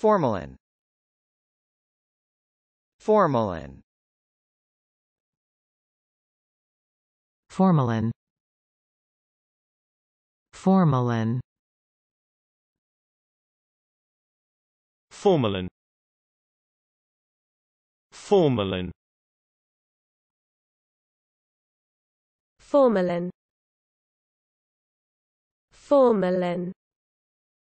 Formalin Formalin Formalin Formalin Formalin Formalin Formalin Formalin